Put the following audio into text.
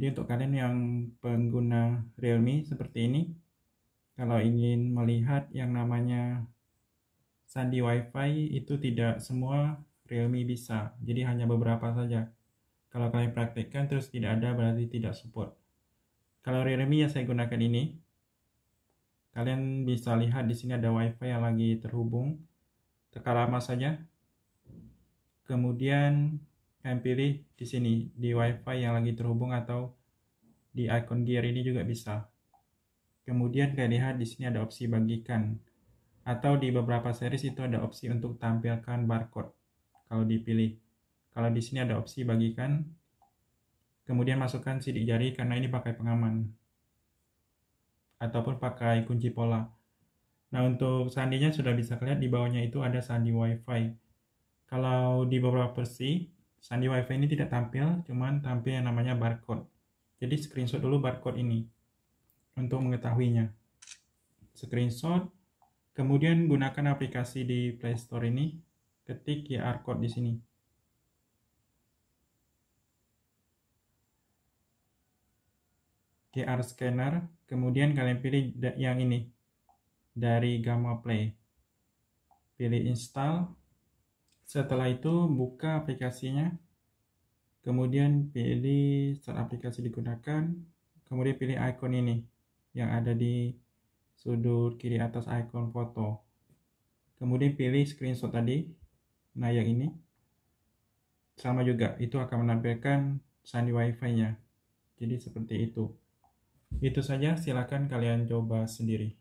jadi untuk kalian yang pengguna realme seperti ini kalau ingin melihat yang namanya sandi wifi itu tidak semua realme bisa jadi hanya beberapa saja kalau kalian praktekkan terus tidak ada berarti tidak support kalau realme yang saya gunakan ini kalian bisa lihat di sini ada wifi yang lagi terhubung tekan lama saja kemudian kalian pilih di sini di wifi yang lagi terhubung atau di icon gear ini juga bisa kemudian kalian lihat di sini ada opsi bagikan atau di beberapa series itu ada opsi untuk tampilkan barcode kalau dipilih kalau di sini ada opsi bagikan kemudian masukkan sidik jari karena ini pakai pengaman ataupun pakai kunci pola nah untuk sandinya sudah bisa kalian di bawahnya itu ada sandi wifi kalau di beberapa versi Sandi WiFi ini tidak tampil, cuman tampil yang namanya barcode. Jadi screenshot dulu barcode ini untuk mengetahuinya. Screenshot, kemudian gunakan aplikasi di Play Store ini, ketik QR code di sini. QR scanner, kemudian kalian pilih yang ini dari Gamma Play. Pilih install, setelah itu buka aplikasinya, kemudian pilih start aplikasi digunakan, kemudian pilih icon ini yang ada di sudut kiri atas icon foto. Kemudian pilih screenshot tadi, nah yang ini. Sama juga, itu akan menampilkan sandi wifi-nya. Jadi seperti itu. Itu saja, silakan kalian coba sendiri.